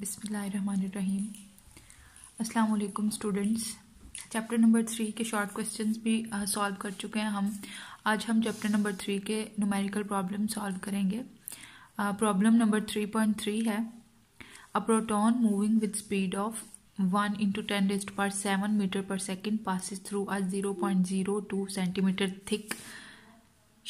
बिसमीम अस्सलाम students chapter number three के शॉर्ट क्वेश्चंस भी सॉल्व कर चुके हैं हम आज हम चैप्टर नंबर थ्री के नुमेरिकल प्रॉब्लम सॉल्व करेंगे problem number three point three है a proton moving with speed of one into ten डिस्ट पर seven metre per second passes through a zero point zero two centimetre thick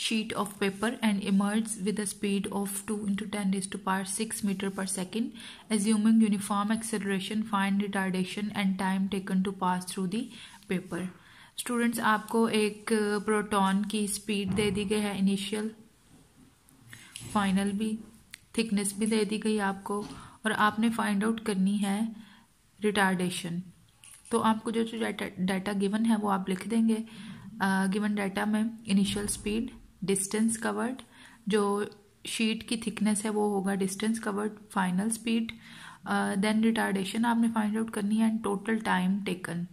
sheet of paper and emerged with a speed of 2 into 10 raised to power 6 meter per second assuming uniform acceleration fine retardation and time taken to pass through the paper students आपको एक proton की speed दे दी गई है initial final भी thickness भी दे दी गई aapko aur aapne find out karni hai retardation तो आपको जो जो डाटा डाटा गिवन है वो आप लिख देंगे गिवन uh, डाटा में इनिशियल स्पीड डिस्टेंस कवर्ड जो शीट की थिकनेस है वो होगा distance covered final speed then retardation आपने फाइंड आउट करनी है and total time taken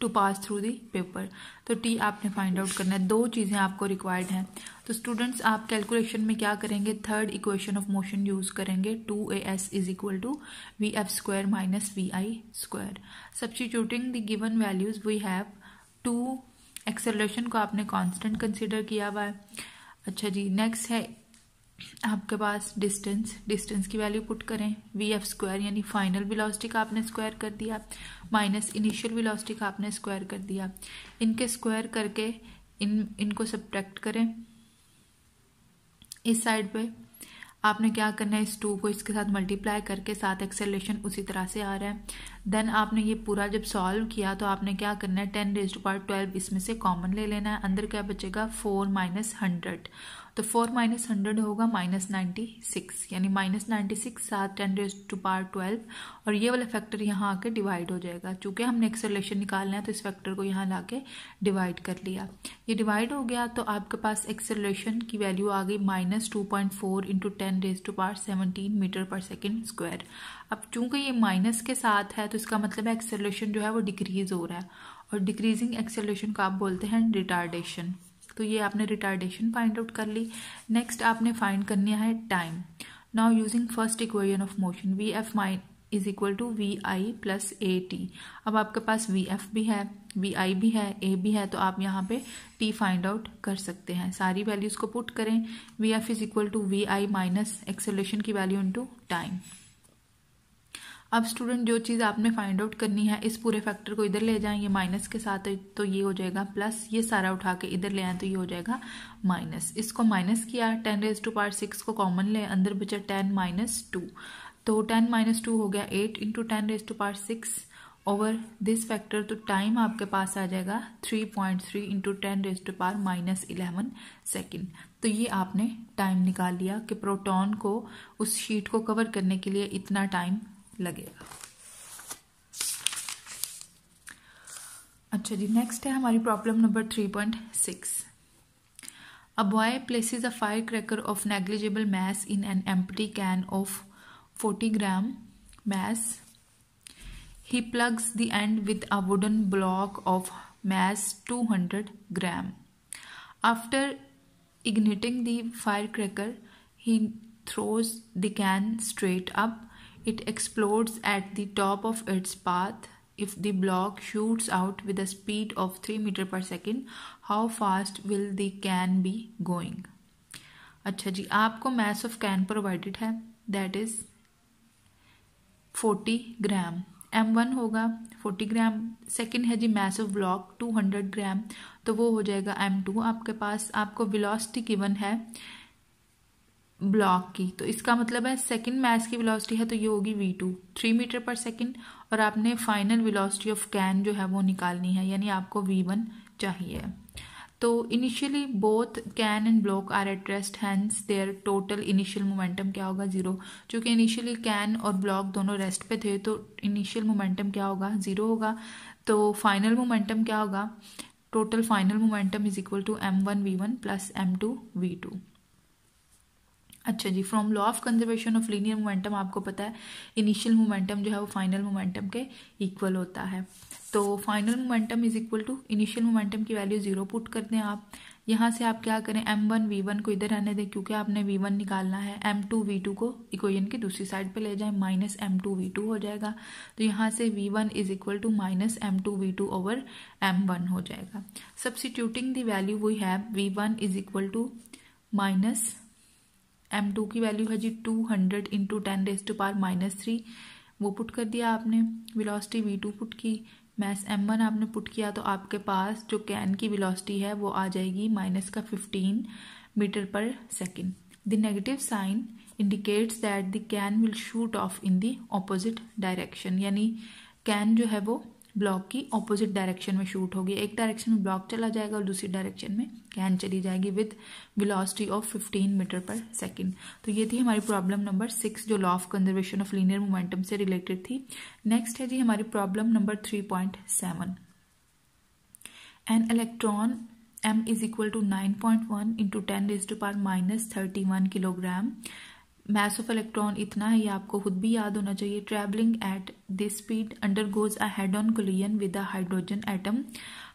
to pass through the paper तो टी आपने फाइंड आउट करना है दो चीज़ें आपको रिक्वायर्ड हैं तो स्टूडेंट्स आप कैलकुलेशन में क्या करेंगे third equation of motion use करेंगे two A S is equal to V F square minus V I square substituting the given values we have two acceleration को आपने कांस्टेंट कंसिडर किया हुआ है अच्छा जी नेक्स्ट है आपके पास डिस्टेंस डिस्टेंस की वैल्यू पुट करें वी एफ स्क्वायर यानी फाइनल वेलोसिटी का आपने स्क्वायर कर दिया माइनस इनिशियल वेलोसिटी का आपने स्क्वायर कर दिया इनके स्क्वायर करके इन इनको सब्ट्रैक्ट करें इस साइड पे आपने क्या करना है इस टू को इसके साथ मल्टीप्लाई करके साथ एक्सेलेशन उसी तरह से आ रहा है देन आपने ये पूरा जब सॉल्व किया तो आपने क्या करना है ten raise to power twelve इसमें से कॉमन ले लेना है अंदर क्या बचेगा फोर माइनस हंड्रेड तो फोर माइनस हंड्रेड होगा माइनस नाइन्टी सिक्स यानी माइनस नाइन्टी सिक्स सात ten raise to power twelve और ये वाला फैक्टर यहाँ आके डिवाइड हो जाएगा चूँकि हमने एक्सलेशन निकालना है तो इस फैक्टर को यहाँ ला के डिवाइड कर लिया ये डिवाइड हो गया तो आपके पास एक्सलेशन की वैल्यू आ गई minus two point four into ten raise to power seventeen metre per second square अब चूँकि ये माइनस के साथ है तो इसका मतलब है एक्सलेशन जो है वो डिक्रीज हो रहा है और डिक्रीजिंग एक्सेलेशन को आप बोलते हैं रिटार्डेशन तो ये आपने रिटार्डेशन फाइंड आउट कर ली नेक्स्ट आपने फाइंड करना है time now using first equation of motion V F माइन is equal to V I plus A T अब आपके पास वी एफ भी है वी आई भी है ए भी है तो आप यहाँ पे टी फाइंड आउट कर सकते हैं सारी वैल्यूज़ को पुट करें V F is equal to V I minus acceleration की वैल्यू इंटू टाइम अब स्टूडेंट जो चीज़ आपने फाइंड आउट करनी है इस पूरे फैक्टर को इधर ले जाएं ये माइनस के साथ तो ये हो जाएगा प्लस ये सारा उठा के इधर ले आए तो ये हो जाएगा माइनस इसको माइनस किया ten raise to power six को कॉमन ले अंदर बचा टेन माइनस टू तो टेन माइनस टू हो गया eight into ten raise to power six over this factor तो टाइम आपके पास आ जाएगा three point three into ten raise to power minus eleven second तो ये आपने टाइम निकाल लिया कि प्रोटॉन को उस शीट को कवर करने के लिए इतना टाइम लगेगा अच्छा जी नेक्स्ट है हमारी problem number three point six a boy places a fire cracker of negligible mass in an empty can of forty gram mass he plugs the end with a wooden block of mass two hundred gram after igniting the fire cracker he throws the can straight up It explodes at the top of its path. If the block shoots out with a speed of 3 meter per second, how fast will the can be going? अच्छा जी आपको mass of can provided है that is 40 gram M one होगा forty gram second है जी mass of block two hundred gram तो वो हो जाएगा एम टू आपके पास आपको वेलोसिटी गिवन है ब्लॉक की तो इसका मतलब है सेकेंड मैच की वेलोसिटी है तो ये होगी V two three metre per second और आपने फाइनल वेलोसिटी ऑफ कैन जो है वो निकालनी है यानी आपको वी वन चाहिए तो initially both can and block are at rest hence their total initial momentum क्या होगा जीरो चूंकि इनिशियली कैन और ब्लॉक दोनों रेस्ट पे थे तो इनिशियल मोमेंटम क्या होगा जीरो होगा तो फाइनल मोमेंटम क्या होगा total final momentum is equal to M one V one plus M two V two अच्छा जी from law of conservation of linear momentum आपको पता है इनिशियल मोमेंटम जो है वो फाइनल मोमेंटम के इक्वल होता है तो final momentum is equal to initial momentum की वैल्यू जीरो पुट कर दें आप यहाँ से आप क्या करें एम वन वी वन को इधर रहने दें क्योंकि आपने वी वन निकालना है एम टू वी टू को इक्वेशन की दूसरी साइड पे ले जाएं minus M two V two हो जाएगा तो यहाँ से V one is equal to minus M two V two over M one हो जाएगा substituting the value we have V one is equal to minus M two की value है जी two hundred into ten raise to power minus three वो put कर दिया आपने velocity V two put की मैस एम वन आपने put किया तो आपके पास जो कैन की विलॉसिटी है वो आ जाएगी माइनस का fifteen metre per second the negative sign indicates that the can will shoot off in the opposite direction यानी कैन जो है वो ब्लॉक की ऑपोजिट डायरेक्शन में शूट होगी एक डायरेक्शन में ब्लॉक चला जाएगा और दूसरी डायरेक्शन में कैन चली जाएगी with velocity of 15 metre per second तो ये थी हमारी प्रॉब्लम नंबर सिक्स जो law of conservation of linear momentum से रिलेटेड थी नेक्स्ट है जी हमारी problem number three point seven an electron M is equal to nine point one into ten raise to power minus thirty one kilogram mass of electron इतना है ये आपको खुद भी याद होना चाहिए travelling at this speed goes a head on collision with a hydrogen atom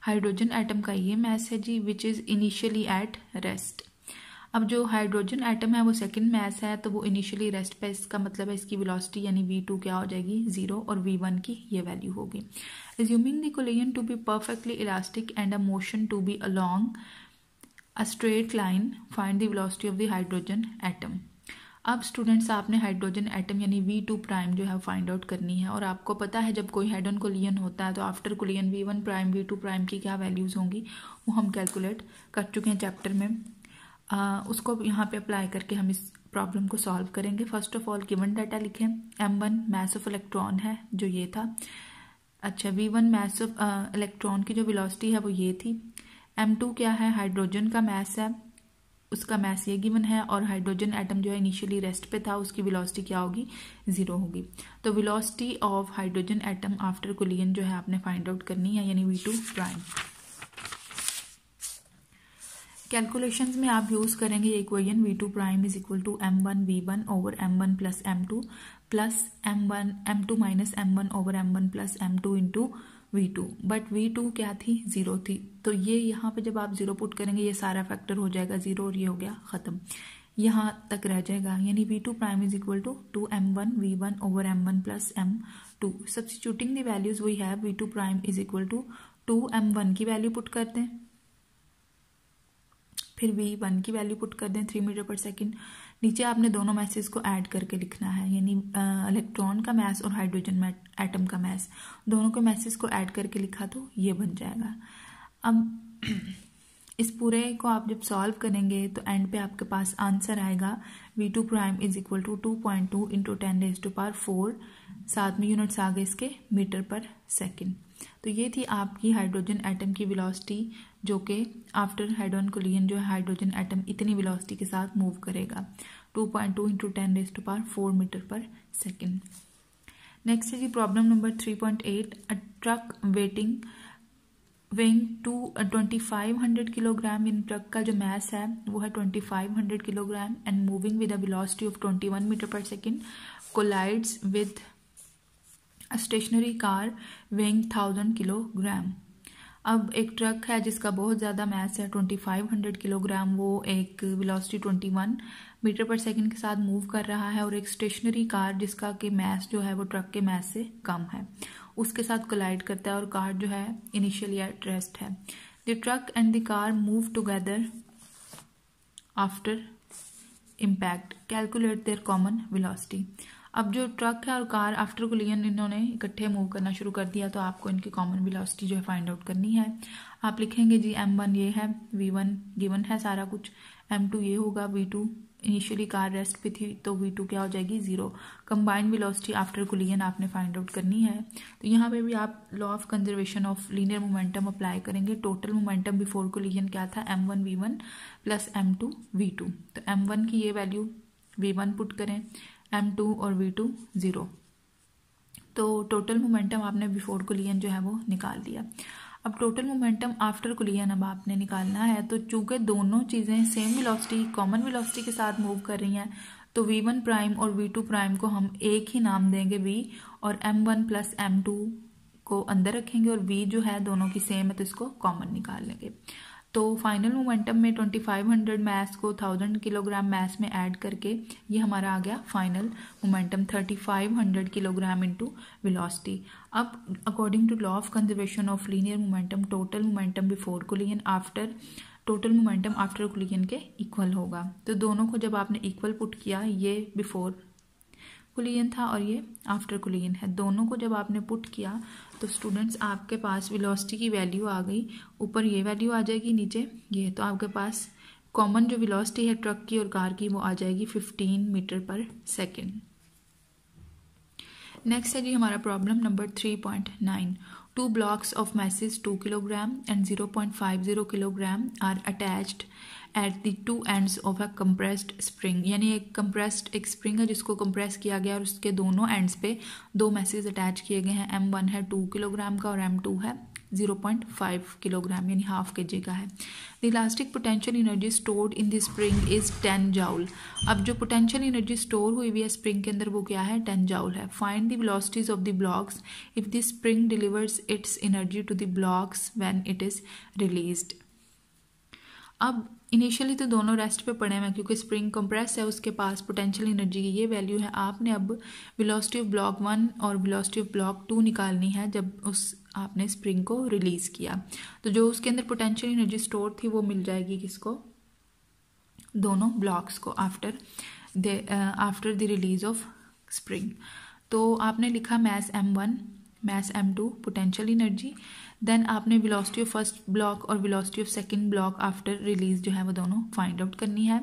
hydrogen atom का ये मैस है जी which is initially at rest अब जो हाइड्रोजन एटम है वो सेकेंड मैस है तो वो इनिशियली रेस्ट पे इसका मतलब है इसकी विलोसिटी यानी वी टू क्या हो जाएगी जीरो और वी वन की ये वैल्यू होगी assuming the to be perfectly elastic and a motion to be along a straight line find the velocity of the hydrogen atom अब स्टूडेंट्स आपने हाइड्रोजन एटम यानी वी टू प्राइम जो है find out करनी है और आपको पता है जब कोई हेडन कोलियन होता है तो after collision V one prime V two prime की क्या वैल्यूज़ होंगी वो हम कैलकुलेट कर चुके हैं चैप्टर में आ, उसको यहाँ पे अप्लाई करके हम इस प्रॉब्लम को सॉल्व करेंगे first of all given data लिखें M one mass of electron है जो ये था अच्छा V one mass of electron की जो विलॉसिटी है वो ये थी एम टू क्या है हाइड्रोजन का मैस है उसका मैस ये गिवन है और हाइड्रोजन एटम जो है इनिशियली रेस्ट पे था उसकी वेलोसिटी क्या होगी जीरो होगी तो velocity of hydrogen atom after collision जो है आपने फाइंड आउट करनी है यानी वी टू प्राइम कैलकुलेशंस में आप यूज़ करेंगे equation V two prime is equal to M one V one over M one plus M two plus M one M two minus M one over M one plus M two into v2 but v2 क्या थी zero थी तो ये यहाँ पे जब आप zero put करेंगे ये सारा फैक्टर हो जाएगा ज़ीरो और ये हो गया ख़त्म यहाँ तक रह जाएगा यानी V two prime is equal to two M one V one over M one plus M two substituting the values we have V two prime is equal to two M one की value put कर दें फिर V one की value put कर दें three metre per second नीचे आपने दोनों मैसेज को ऐड करके लिखना है यानी इलेक्ट्रॉन का मैस और हाइड्रोजन एटम का मैस दोनों के मैसेज को ऐड करके लिखा तो ये बन जाएगा अब इस पूरे को आप जब सॉल्व करेंगे तो एंड पे आपके पास आंसर आएगा V two prime is equal to two point two into ten raise to power four साथ में यूनिट्स आ गए इसके मीटर पर सेकेंड तो ये थी आपकी हाइड्रोजन एटम की विलॉसिटी जो कि आफ्टर हाइड्रोन कोलियन जो है हाइड्रोजन एटम इतनी विलॉसिटी के साथ मूव करेगा 2.2 point two into ten raise to power four metre per second next है जी problem number 3.8 point eight a truck waiting weighing two twenty five hundred kilogram इन ट्रक का जो मैस है वो है twenty five hundred kilogram and moving with a velocity of twenty one metre per second collides with stationary car weighing thousand kilogram अब एक truck है जिसका बहुत ज़्यादा मैस है ट्वेंटी फाइव हंड्रेड किलोग्राम वो एक velocity twenty one metre per second के साथ मूव कर रहा है और एक स्टेशनरी कार जिसका के मैस जो है वो ट्रक के मैस से कम है उसके साथ कोलाइड करता है और कार जो है इनिशियली एट रेस्ट है the truck and the car move together after impact calculate their common velocity अब जो ट्रक है और कार आफ्टर कुलियन इन्होंने इकट्ठे मूव करना शुरू कर दिया तो आपको इनकी कॉमन वेलोसिटी जो है फाइंड आउट करनी है आप लिखेंगे जी एम वन ये है वी वन गिवन है सारा कुछ एम टू ये होगा V two initially car rest पे थी तो वी टू क्या हो जाएगी zero combined velocity after collision आपने फाइंड आउट करनी है तो यहाँ पे भी आप law of conservation of linear momentum apply करेंगे टोटल मोमेंटम बिफोर कुलियन क्या था M one V one plus M two V two तो एम वन की ये वैल्यू वी वन पुट करें एम टू और वी टू ज़ीरो तो total momentum आपने बिफोर कुलियन जो है वो निकाल दिया अब टोटल मोमेंटम आफ्टर कुलियन अब आपने निकालना है तो चूंकि दोनों चीज़ें सेम विलॉसिटी कॉमन विलोसिटी के साथ मूव कर रही हैं तो वी वन प्राइम और वी टू प्राइम को हम एक ही नाम देंगे वी और M one plus M two को अंदर रखेंगे और वी जो है दोनों की सेम है तो इसको कॉमन निकाल लेंगे तो फाइनल मोमेंटम में 2500 मास को 1000 किलोग्राम मास में ऐड करके ये हमारा आ गया final momentum 3500 kilogram into velocity अब according to law of conservation of linear momentum total momentum before collision after total momentum after collision के इक्वल होगा तो दोनों को जब आपने इक्वल पुट किया ये बिफोर कुलियन था और ये आफ्टर कुलियन है दोनों को जब आपने पुट किया तो स्टूडेंट्स आपके पास वेलोसिटी की वैल्यू आ गई ऊपर ये वैल्यू आ जाएगी नीचे ये तो आपके पास कॉमन जो वेलोसिटी है ट्रक की और कार की वो आ जाएगी 15 मीटर पर सेकेंड नेक्स्ट है जी हमारा problem number 3.9 two blocks of masses 2 kilogram and 0.50 kilogram are attached at the two ends of a compressed spring यानी एक कंप्रेस्ड एक स्प्रिंग है जिसको कंप्रेस किया गया और उसके दोनों एंड्स पे दो मैसेज अटैच किए गए हैं एम वन है टू किलोग्राम का और एम टू है जीरो पॉइंट फाइव किलोग्राम यानी हाफ के जी का है the elastic potential energy stored in the spring is ten joule अब जो पोटेंशियल एनर्जी स्टोर हुई हुई है स्प्रिंग के अंदर वो क्या है टेन जाउल है find the velocities of the blocks if the spring delivers its energy to the blocks when it is released अब इनिशियली तो दोनों रेस्ट पे पड़े हुए हैं क्योंकि स्प्रिंग कंप्रेस है उसके पास पोटेंशियल एनर्जी की ये वैल्यू है आपने अब वेलोसिटी ऑफ ब्लॉक वन और वेलोसिटी ऑफ ब्लॉक टू निकालनी है जब उस आपने स्प्रिंग को रिलीज़ किया तो जो उसके अंदर पोटेंशियल एनर्जी स्टोर थी वो मिल जाएगी किसको दोनों ब्लॉक्स को after the after the release of spring तो आपने लिखा mass M one mass M two potential energy then आपने विलॉसिटी ऑफ फर्स्ट ब्लॉक और velocity of second block after release जो है वो दोनों फाइंड आउट करनी है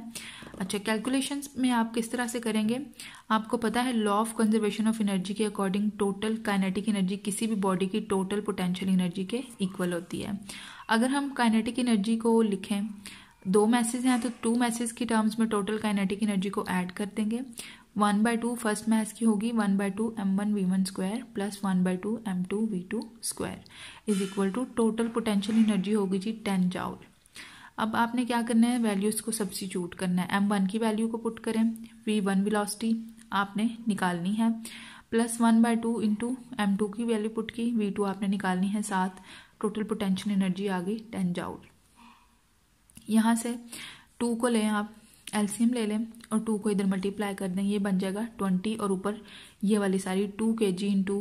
अच्छा कैलकुलेशन में आप किस तरह से करेंगे आपको पता है law of conservation of energy के अकॉर्डिंग टोटल काइनेटिक एनर्जी किसी भी बॉडी की टोटल पोटेंशियल एनर्जी के इक्वल होती है अगर हम काइनेटिक एनर्जी को लिखें दो मैसेज हैं तो टू मैसेज की टर्म्स में टोटल काइनेटिक एनर्जी को ऐड कर देंगे one by two first mass की होगी one by two M one V one square plus one by two M two V two square is equal to total potential energy होगी जी ten joule अब आपने क्या करना है वैल्यूज़ को सब्सिट्यूट करना है एम वन की वैल्यू को पुट करें वी वन विलासिटी आपने निकालनी है plus one by two into M two की वैल्यू पुट की वी टू आपने निकालनी है साथ टोटल पोटेंशियल एनर्जी आ गई टेन जाउल यहाँ से टू को लें आप एल्सीम ले लें और टू को इधर मल्टीप्लाई कर दें ये बन जाएगा ट्वेंटी और ऊपर ये वाली सारी two K G into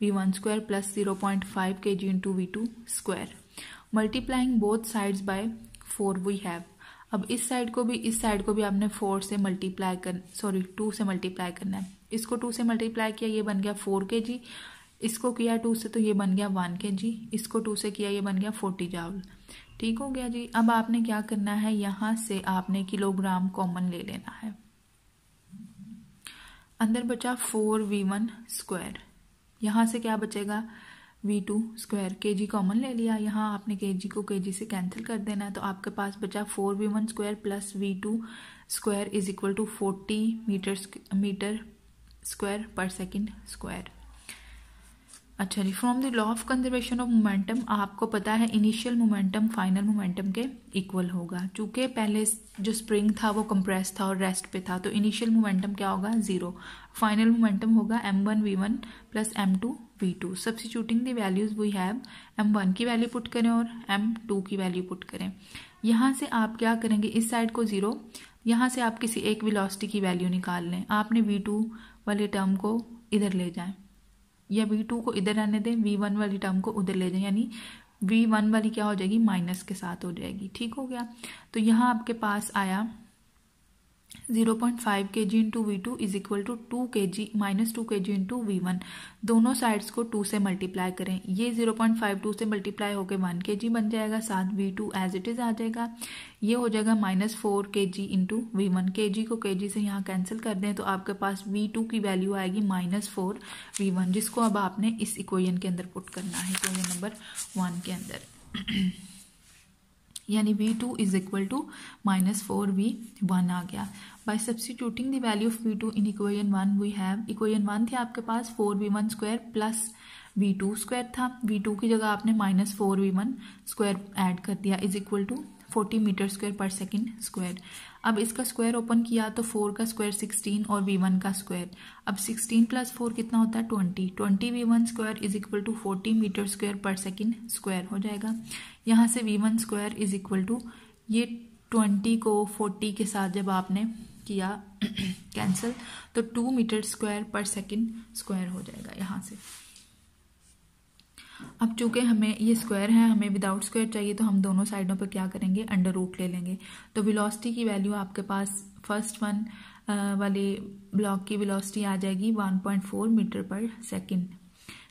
V one square plus zero point five K G into V two square multiplying both sides by four we have अब इस साइड को भी इस साइड को भी आपने फोर से मल्टीप्लाई कर सॉरी टू से मल्टीप्लाई करना है इसको टू से मल्टीप्लाई किया ये बन गया फोर के जी इसको किया टू से तो ये बन गया वन के जी इसको टू से किया ये बन गया फोर्टी जाउल ठीक हो गया जी अब आपने क्या करना है यहां से आपने किलोग्राम कॉमन ले लेना है अंदर बचा फोर वी वन स्क्वायर यहां से क्या बचेगा वी टू स्क्वायर के जी कॉमन ले लिया यहां आपने के जी को के जी से कैंसिल कर देना है तो आपके पास बचा four V one square plus V two square is equal to forty metre metre square per second square अच्छा जी from the law of conservation of momentum आपको पता है इनिशियल मोमेंटम फाइनल मोमेंटम के इक्वल होगा चूँकि पहले जो स्प्रिंग था वो कंप्रेस था और रेस्ट पे था तो इनिशियल मोमेंटम क्या होगा ज़ीरो फाइनल मोमेंटम होगा M one V one plus M two V two substituting the values we have M one की वैल्यू पुट करें और एम टू की वैल्यू पुट करें यहाँ से आप क्या करेंगे इस साइड को ज़ीरो यहाँ से आप किसी एक विलॉसिटी की वैल्यू निकाल लें आपने वी टू वाले टर्म को इधर ले जाएं या वी टू को इधर रहने दें वी वन वाली टर्म को उधर ले जाए यानी वी वन वाली क्या हो जाएगी माइनस के साथ हो जाएगी ठीक हो गया तो यहाँ आपके पास आया zero point five K G into V two is equal to two K G minus two K G into V one दोनों साइड्स को टू से मल्टीप्लाई करें ये जीरो पॉइंट फाइव टू से मल्टीप्लाई होकर वन के जी बन जाएगा साथ V two as it is आ जाएगा ये हो जाएगा माइनस फोर के G into V one K जी को के जी से यहाँ कैंसिल कर दें तो आपके पास वी टू की वैल्यू आएगी माइनस फोर वी वन जिसको अब आपने इस इक्वेशन के अंदर पुट करना है इक्वेशन नंबर वन के अंदर यानी V two is equal to minus four V one आ गया by substituting the value of V two in equation one we have equation one थी आपके पास four V one square plus V two square था V two की जगह आपने minus four V one square add कर दिया is equal to forty metre square per second square अब इसका स्क्वायर ओपन किया तो फोर का स्क्वायर सिक्सटीन और वी वन का स्क्वायर अब सिक्सटीन प्लस फोर कितना होता है twenty twenty V one square is equal to forty metre square per second square हो जाएगा यहाँ से V one square is equal to ये ट्वेंटी को फोर्टी के साथ जब आपने किया कैंसिल तो two metre square per second square हो जाएगा यहाँ से अब चूंकि हमें ये स्क्वायर है हमें विदाउट स्क्वायर चाहिए तो हम दोनों साइडों पर क्या करेंगे अंडर रूट ले लेंगे तो विलोसिटी की वैल्यू आपके पास फर्स्ट वन वाले ब्लॉक की विलोसिटी आ जाएगी 1.4 मीटर पर सेकेंड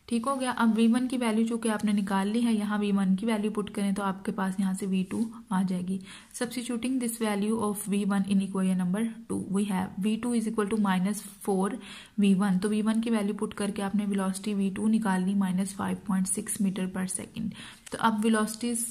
ठीक हो गया अब वी वन की वैल्यू जो कि आपने निकाल ली है यहाँ वी वन की वैल्यू पुट करें तो आपके पास यहाँ से वी टू आ जाएगी substituting this value of V one in equal number two we have V two is equal to minus four V one तो वी वन की वैल्यू पुट करके आपने विलोसिटी वी टू निकाल ली minus five point six metre per second तो अब विलोसिटीज़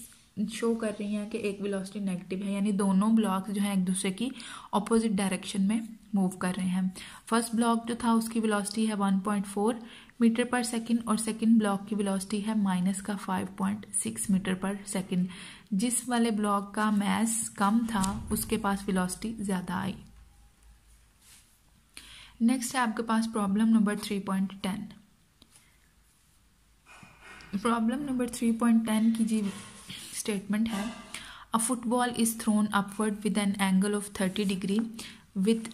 show कर रही हैं कि एक विलोसिटी नेगेटिव है यानी दोनों ब्लॉक जो हैं एक दूसरे की अपोजिट डायरेक्शन में मूव कर रहे हैं फर्स्ट ब्लॉक जो था उसकी वेलोसिटी है 1.4 मीटर पर सेकंड और सेकंड ब्लॉक की वेलोसिटी है माइनस का 5.6 मीटर पर सेकंड जिस वाले ब्लॉक का मैस कम था उसके पास वेलोसिटी ज़्यादा आई नेक्स्ट है आपके पास problem number 3.10 problem number three point ten की जी स्टेटमेंट है a football is thrown upward with an angle of thirty degree with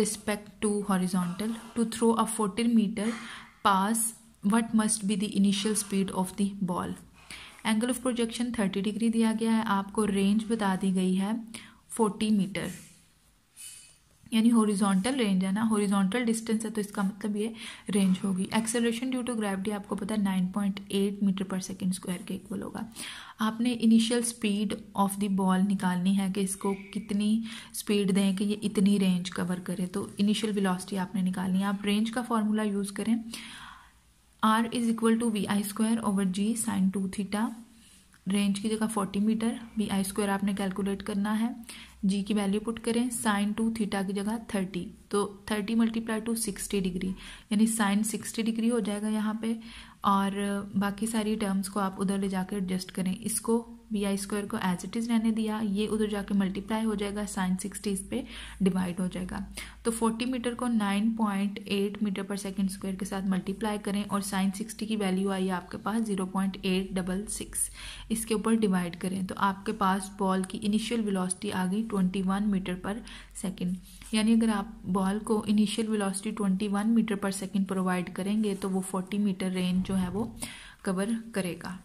respect to horizontal to throw a fourteen metre pass what must be the initial speed of the ball angle of projection 30 degree diya gaya hai aapko range bata di gayi hai 40 meter यानी horizontal range है ना horizontal distance है तो इसका मतलब ये range होगी acceleration due to gravity आपको पता है nine point eight metre per second square के इक्वल होगा आपने initial speed of the ball निकालनी है कि इसको कितनी स्पीड दें कि ये इतनी रेंज कवर करे तो इनिशियल वेलोसिटी आपने निकालनी है आप रेंज का फॉर्मूला यूज़ करें R is equal to V I square over G sine two theta range की जगह forty metre V I square आपने कैलकुलेट करना है जी की वैल्यू पुट करें साइन टू थीटा की जगह थर्टी तो thirty multiply two sixty degree यानी साइन सिक्सटी डिग्री हो जाएगा यहाँ पे और बाकी सारी टर्म्स को आप उधर ले जाकर एडजस्ट करें इसको बी आई स्क्वायर को एज इट इज़ रहने दिया ये उधर जाके मल्टीप्लाई हो जाएगा साइन सिक्सटी इस पर डिवाइड हो जाएगा तो फोर्टी मीटर को nine point eight metre per second square के साथ मल्टीप्लाई करें और साइन सिक्सटी की वैल्यू आई आपके पास zero point eight double six इसके ऊपर डिवाइड करें तो आपके पास बॉल की इनिशियल विलॉसिटी आ गई twenty one metre per second यानी अगर आप बॉल को initial velocity 21 metre per second provide करेंगे तो वो 40 मीटर रेंज जो है वो कवर करेगा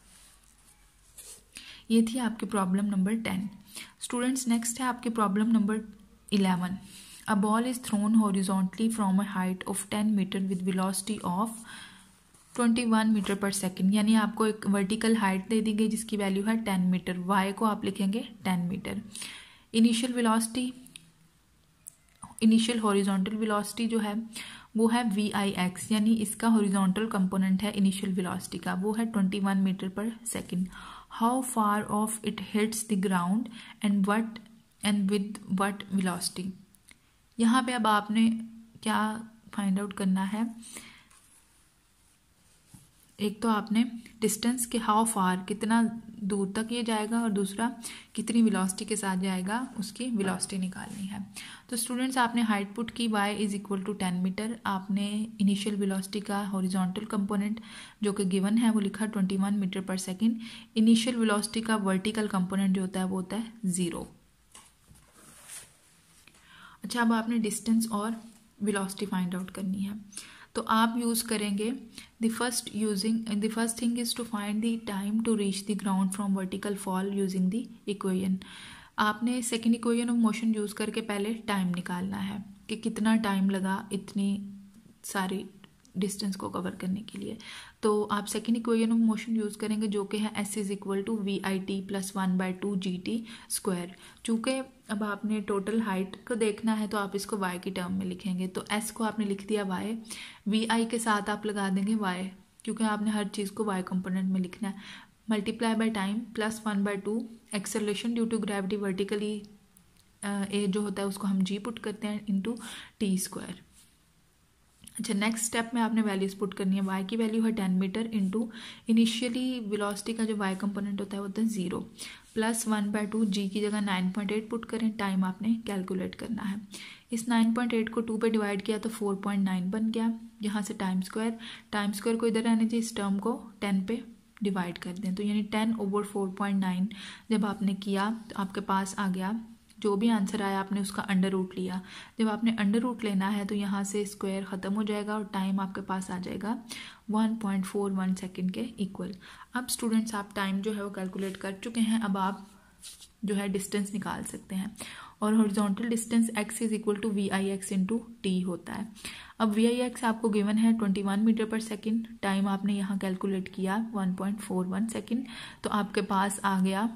ये थी आपकी problem number ten students next है आपकी problem number eleven a ball is thrown horizontally from a height of ten metre with velocity of twenty one metre per second यानी आपको एक वर्टिकल हाइट दे दी गई जिसकी वैल्यू है टेन मीटर वाई को आप लिखेंगे ten metre initial velocity initial horizontal velocity जो है वो है वी आई एक्स यानी इसका हॉरिजॉन्टल कंपोनेंट है इनिशियल विलॉसिटी का वो है twenty one metre per second how far off it hits the ground and what and with what velocity यहाँ पे अब आपने क्या फाइंड आउट करना है एक तो आपने डिस्टेंस के हाउ फार कितना दूर तक ये जाएगा और दूसरा कितनी वेलोसिटी के साथ जाएगा उसकी वेलोसिटी निकालनी है तो स्टूडेंट्स आपने हाइट पुट की Y is equal to ten metre आपने इनिशियल वेलोसिटी का हॉरिजॉन्टल कंपोनेंट जो कि गिवन है वो लिखा twenty one metre per second initial velocity का वर्टिकल कंपोनेंट जो होता है वो होता है ज़ीरो अच्छा अब आपने डिस्टेंस और वेलोसिटी फाइंड आउट करनी है तो आप यूज़ करेंगे the first using the first thing is to find the time to reach the ground from vertical fall using the equation आपने second equation of motion use करके पहले time निकालना है कि कितना टाइम लगा इतनी सारी डिस्टेंस को कवर करने के लिए तो आप second equation of motion use करेंगे जो कि है S is equal to V I T plus one by two G T square चूँकि अब आपने टोटल हाइट को देखना है तो आप इसको वाई की टर्म में लिखेंगे तो एस को आपने लिख दिया वाई वी आई के साथ आप लगा देंगे वाई क्योंकि आपने हर चीज़ को वाई कंपोनेंट में लिखना है multiply by time plus one by two acceleration due to gravity vertically A जो होता है उसको हम जी पुट करते हैं इंटू टी स्क्वायर अच्छा नेक्स्ट स्टेप में आपने वैल्यूज पुट करनी है वाई की वैल्यू है ten metre into initially velocity का जो वाई कंपोनेंट होता है वो होता है zero plus one by two G की जगह नाइन पॉइंट एट पुट करें टाइम आपने कैलकुलेट करना है इस नाइन पॉइंट एट को टू पे डिवाइड किया तो फोर पॉइंट नाइन बन गया यहाँ से टाइम स्क्वायर टाइम स्क्वायर को इधर रहने चाहिए इस टर्म को टेन पे डिवाइड कर दें तो यानी ten over four point nine जब आपने किया तो आपके पास आ गया जो भी आंसर आया आपने उसका अंडर रूट लिया जब आपने अंडर रूट लेना है तो यहाँ से स्क्वायर ख़त्म हो जाएगा और टाइम आपके पास आ जाएगा 1.41 सेकंड के इक्वल अब स्टूडेंट्स आप टाइम जो है वो कैलकुलेट कर चुके हैं अब आप जो है डिस्टेंस निकाल सकते हैं और horizontal distance x is equal to V I X into T होता है अब वी आई एक्स आपको गिवन है 21 मीटर पर सेकंड टाइम आपने यहाँ कैलकुलेट किया 1.41 सेकंड तो आपके पास आ गया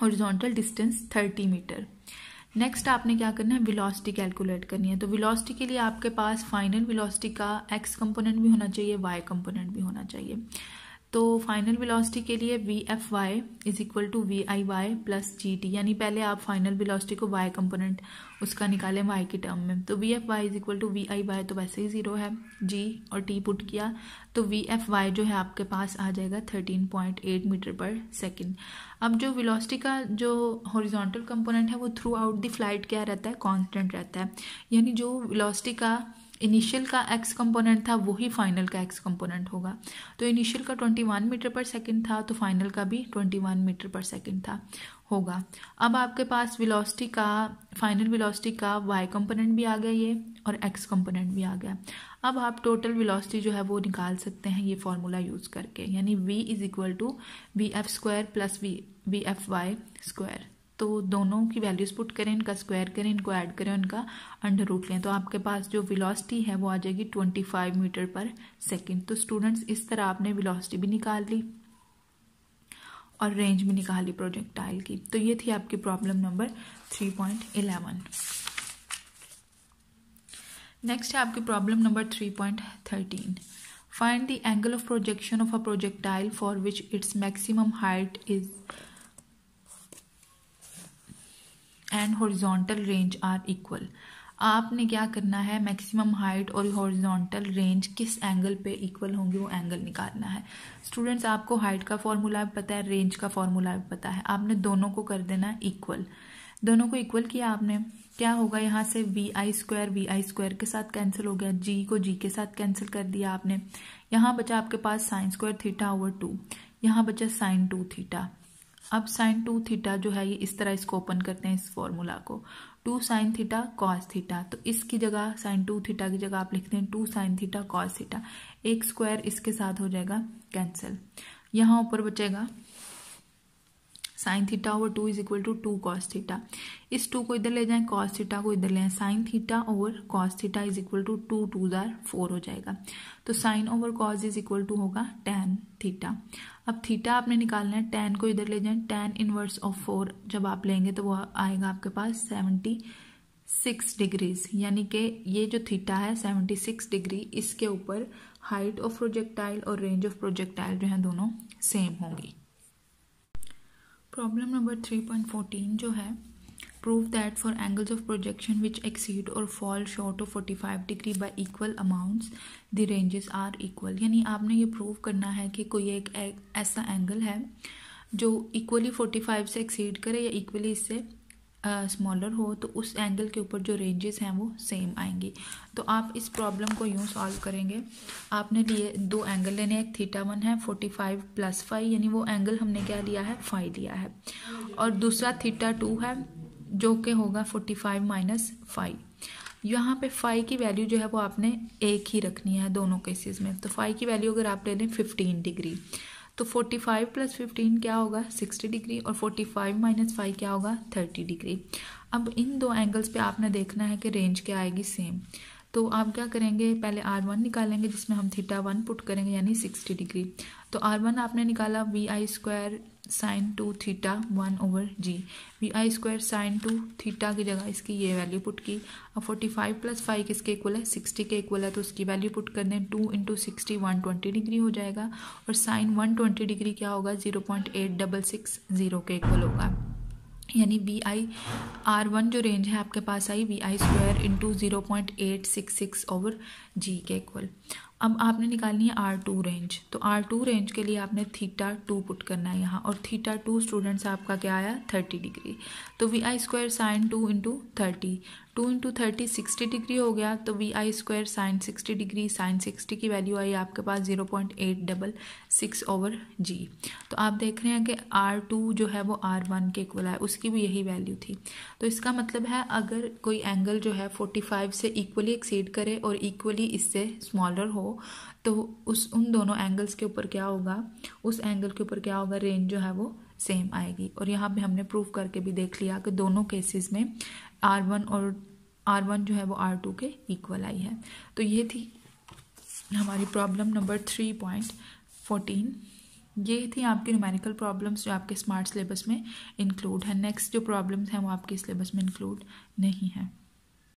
horizontal distance thirty metre next आपने क्या करना है वेलोसिटी कैलकुलेट करनी है तो वेलोसिटी के लिए आपके पास फाइनल वेलोसिटी का एक्स कंपोनेंट भी होना चाहिए वाई कंपोनेंट भी होना चाहिए तो फाइनल वेलोसिटी के लिए V F Y is equal to V I Y plus G T यानी पहले आप फाइनल वेलोसिटी को वाई कंपोनेंट उसका निकालें वाई के टर्म में तो V F Y is equal to V I Y तो वैसे ही ज़ीरो है जी और टी पुट किया तो वी एफ वाई जो है आपके पास आ जाएगा thirteen point eight metre per second अब जो वेलोसिटी का जो हॉरिजॉन्टल कंपोनेंट है वो थ्रू आउट द फ्लाइट क्या रहता है कॉन्स्टेंट रहता है यानी जो वेलोसिटी का इनिशियल का एक्स कंपोनेंट था वही फाइनल का एक्स कंपोनेंट होगा तो इनिशियल का 21 मीटर पर सेकंड था तो फाइनल का भी 21 मीटर पर सेकंड था होगा अब आपके पास वेलोसिटी का फाइनल वेलोसिटी का वाई कंपोनेंट भी आ गया ये और एक्स कंपोनेंट भी आ गया अब आप टोटल वेलोसिटी जो है वो निकाल सकते हैं ये फॉर्मूला यूज़ करके यानी V is equal to V F square plus V V F Y square तो दोनों की वैल्यूज़ पुट करें इनका स्क्वायर करें इनको ऐड करें उनका अंडर रूट लें तो आपके पास जो वेलोसिटी है वो आ जाएगी 25 मीटर पर सेकंड तो स्टूडेंट्स इस तरह आपने वेलोसिटी भी निकाल ली और रेंज भी निकाल ली प्रोजेक्टाइल की तो ये थी आपकी प्रॉब्लम नंबर 3.11 नेक्स्ट है आपकी problem number 3.13 find the angle of projection of a projectile for which its maximum height is and horizontal range are equal आपने क्या करना है मैक्सिमम हाइट और हॉरिजॉन्टल रेंज किस एंगल पे इक्वल होंगे वो एंगल निकालना है स्टूडेंट्स आपको हाइट का फॉर्मूला भी पता है रेंज का फॉर्मूला भी पता है आपने दोनों को कर देना इक्वल दोनों को इक्वल किया आपने क्या होगा यहाँ से V I square V I square के साथ कैंसिल हो गया जी को जी के साथ कैंसिल कर दिया आपने यहाँ बचा आपके पास sine square theta over two यहाँ बचा साइन टू थीटा अब साइन टू थीटा जो है ये इस तरह इसको ओपन करते हैं इस फॉर्मूला को two sine theta cos theta तो इसकी जगह साइन टू थीटा की जगह आप लिखते हैं two sine theta cos theta एक स्क्वायर इसके साथ हो जाएगा कैंसिल यहाँ ऊपर बचेगा sine theta over two is equal to two cos theta इस टू को इधर ले जाएं कॉस थीटा को इधर ले जाएं sine theta over cos theta is equal to two two जार फोर हो जाएगा तो sine over cos is equal to होगा टेन थीटा अब थीटा आपने निकालना है टेन को इधर ले जाएं टेन इनवर्स ऑफ फोर जब आप लेंगे तो वो आएगा आपके पास सेवेंटी सिक्स डिग्रीज यानी कि ये जो थीटा है सेवेंटी सिक्स डिग्री इसके ऊपर हाइट ऑफ प्रोजेक्टाइल और रेंज ऑफ प्रोजेक्टाइल जो है दोनों सेम होंगी problem number three point fourteen जो है Prove that for angles of projection which exceed or fall short of 45 degree by equal amounts, the ranges are equal. यानी आपने ये prove करना है कि कोई एक ऐसा एंगल है जो इक्वली 45 से एक्सीड करे या इक्वली इससे स्मॉलर uh, हो तो उस एंगल के ऊपर जो रेंजेस हैं वो सेम आएंगी तो आप इस प्रॉब्लम को यूँ सॉल्व करेंगे आपने लिए दो एंगल लेने एक थीटा वन है फोर्टी फाइव प्लस फाइव यानी वो एंगल हमने क्या लिया है फाइव लिया है और दूसरा थीटा टू है जो कि होगा फोर्टी फाइव माइनस फाइव यहाँ पे फाइव की वैल्यू जो है वो आपने एक ही रखनी है दोनों केसेस में तो फाइव की वैल्यू अगर आप ले लें फिफ्टीन डिग्री तो फोर्टी फाइव प्लस फिफ्टीन क्या होगा सिक्सटी डिग्री और फोर्टी फाइव माइनस फाइव क्या होगा थर्टी डिग्री अब इन दो एंगल्स पे आपने देखना है कि रेंज क्या आएगी सेम तो आप क्या करेंगे पहले आर वन निकालेंगे जिसमें हम थीटा वन पुट करेंगे यानी सिक्सटी डिग्री तो आर वन आपने निकाला V I square sine two theta one over G V I square sine two theta की जगह इसकी ये वैल्यू पुट की अब फोर्टी फाइव प्लस फाइव किसके इक्वल है सिक्सटी के इक्वल है तो उसकी वैल्यू पुट कर दें two into sixty one twenty degree हो जाएगा और साइन वन ट्वेंटी डिग्री क्या होगा zero point eight double six zero के इक्वल होगा यानी वी आई आर वन जो रेंज है आपके पास आई V I square into zero point eight six six over G के इक्वल अब आपने निकालनी है आर टू रेंज तो आर टू रेंज के लिए आपने थीटा टू पुट करना है यहाँ और थीटा टू स्टूडेंट्स आपका क्या आया थर्टी डिग्री तो V I square sine two into thirty two into thirty sixty degree हो गया तो V I square sine sixty degree sine sixty की वैल्यू आई आपके पास zero point eight double six over G तो आप देख रहे हैं कि आर टू जो है वो आर वन के इक्वल है उसकी भी यही वैल्यू थी तो इसका मतलब है अगर कोई एंगल जो है फोर्टी फाइव से इक्वली एक्सीड करे और इक्वली इससे स्मॉलर हो तो उस उन दोनों एंगल्स के ऊपर क्या होगा उस एंगल के ऊपर क्या होगा रेंज जो है वो सेम आएगी और यहाँ पे हमने प्रूव करके भी देख लिया कि दोनों केसेस में आर वन और आर वन जो है वो आर टू के इक्वल आई है तो ये थी हमारी problem number three point fourteen ये थी आपकी न्यूमेरिकल प्रॉब्लम्स जो आपके स्मार्ट सिलेबस में इंक्लूड है नेक्स्ट जो प्रॉब्लम्स हैं वो आपके सिलेबस में इंक्लूड नहीं है